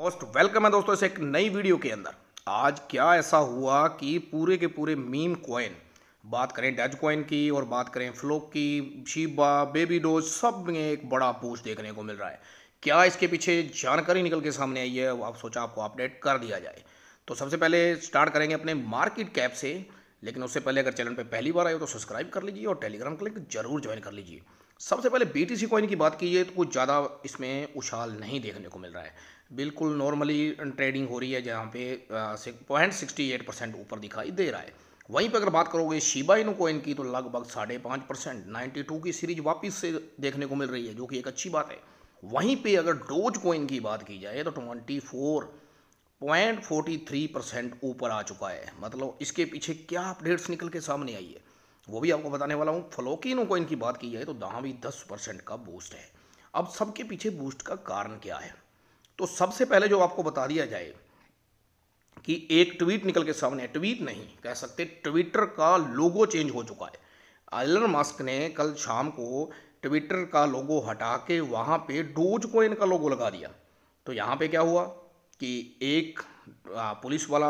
most welcome है दोस्तों इस एक नई वीडियो के अंदर आज क्या ऐसा हुआ कि पूरे के पूरे मीम कॉइन बात करें डज कॉइन की और बात करें फ्लोक की शीबा बेबी डोज सब में एक बड़ा बूस्ट देखने को मिल रहा है क्या इसके पीछे जानकारी निकल के सामने आई है आप सोचा आपको अपडेट कर दिया जाए तो सबसे पहले स्टार्ट करेंगे अपने मार्केट कैप से लेकिन उससे पहले अगर चैनल पर पहली बार आए हो तो सब्सक्राइब कर लीजिए और टेलीग्राम क्लिक जरूर ज्वाइन कर लीजिए सबसे पहले बी टी सी कॉइन की बात कीजिए तो कुछ ज़्यादा इसमें उछाल नहीं देखने को मिल रहा है बिल्कुल नॉर्मली ट्रेडिंग हो रही है जहाँ पे पॉइंट सिक्सटी एट परसेंट ऊपर दिखाई दे रहा है वहीं पर अगर बात करोगे शिबा इनो कोइन की तो लगभग साढ़े पाँच परसेंट नाइन्टी टू की सीरीज वापस से देखने को मिल रही है जो कि एक अच्छी बात है वहीं पे अगर डोज कोइन की बात की जाए तो twenty four point forty three percent ऊपर आ चुका है मतलब इसके पीछे क्या अपडेट्स निकल के सामने आई है वो भी आपको बताने वाला हूँ फ्लोकिनो कोइन की बात की जाए तो दहाँ भी दस परसेंट का बूस्ट है अब सबके पीछे बूस्ट का कारण क्या है तो सबसे पहले जो आपको बता दिया जाए कि एक ट्वीट निकल के सामने ट्वीट नहीं कह सकते ट्विटर का लोगो चेंज हो चुका है एलन मास्क ने कल शाम को ट्विटर का लोगो हटा के वहाँ पे डोज को इनका लोगो लगा दिया तो यहाँ पे क्या हुआ कि एक पुलिस वाला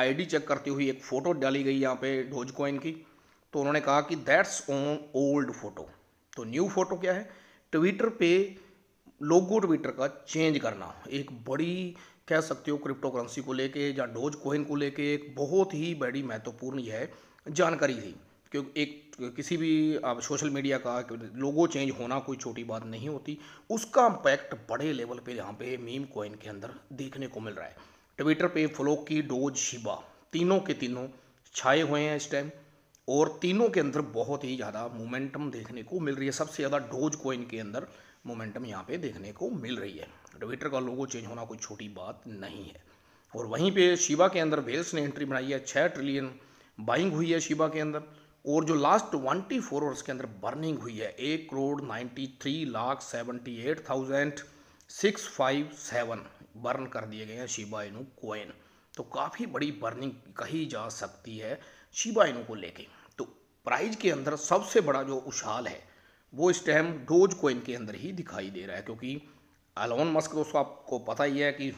आईडी चेक करती हुई एक फ़ोटो डाली गई यहाँ पे डोज कॉइन की तो उन्होंने कहा कि दैट्स ओन ओल्ड फोटो तो न्यू फोटो क्या है ट्विटर पे लोगो ट्विटर का चेंज करना एक बड़ी कह सकते हो क्रिप्टो करेंसी को लेके या डोज कोइन को लेके एक बहुत ही बड़ी महत्वपूर्ण यह जानकारी थी क्योंकि एक किसी भी आप सोशल मीडिया का लोगो चेंज होना कोई छोटी बात नहीं होती उसका इम्पैक्ट बड़े लेवल पे यहाँ पे मीम कोइन के अंदर देखने को मिल रहा है ट्विटर पे फ्लोकी डोज शिबा तीनों के तीनों छाए हुए हैं इस टाइम और तीनों के अंदर बहुत ही ज़्यादा मोमेंटम देखने को मिल रही है सबसे ज़्यादा डोज कोइन के अंदर मोमेंटम यहाँ पे देखने को मिल रही है ट्विटर का लोगो चेंज होना कोई छोटी बात नहीं है और वहीं पे शिबा के अंदर वेल्स ने एंट्री बनाई है छः ट्रिलियन बाइंग हुई है शिबा के अंदर और जो लास्ट ट्वेंटी फोर आवर्स के अंदर बर्निंग हुई है एक crore ninety three lakh seventy eight thousand six five seven burn कर दिए गए हैं शिबा इनू कोइन तो काफ़ी बड़ी बर्निंग कही जा सकती है शिबा इनू को लेके तो प्राइज के अंदर सबसे बड़ा जो उछाल है वो स्टैम डोज कोइन के अंदर ही दिखाई दे रहा है क्योंकि अलोन मस्क दोस्तों आपको पता ही है कि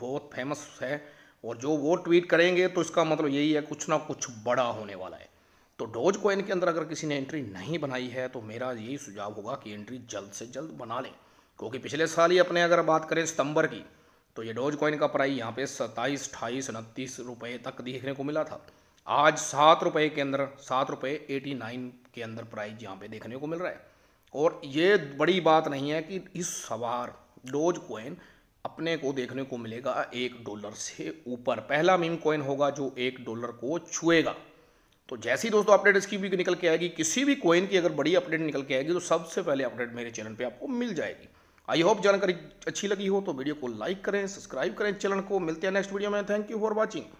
बहुत फेमस है और जो वो ट्वीट करेंगे तो इसका मतलब यही है कुछ ना कुछ बड़ा होने वाला है तो डोज कोइन के अंदर अगर किसी ने एंट्री नहीं बनाई है तो मेरा यही सुझाव होगा कि एंट्री जल्द से जल्द बना लें क्योंकि पिछले साल ही अपने अगर बात करें सितंबर की तो ये डोज कॉइन का प्राइस यहाँ पे सत्ताईस अठाईस उनतीस रुपये तक देखने को मिला था आज सात रुपये के अंदर सात रुपये एटी नाइन के अंदर प्राइस यहाँ पे देखने को मिल रहा है और ये बड़ी बात नहीं है कि इस सवार डोज कोइन अपने को देखने को मिलेगा एक डॉलर से ऊपर पहला मीम कोइन होगा जो एक डॉलर को छुएगा तो जैसी दोस्तों अपडेट इसकी भी निकल के आएगी किसी भी कोइन की अगर बड़ी अपडेट निकल के आएगी तो सबसे पहले अपडेट मेरे चैनल पे आपको मिल जाएगी आई होप जानकारी अच्छी लगी हो तो वीडियो को लाइक करें सब्सक्राइब करें चैनल को मिलते हैं नेक्स्ट वीडियो में थैंक यू फॉर वॉचिंग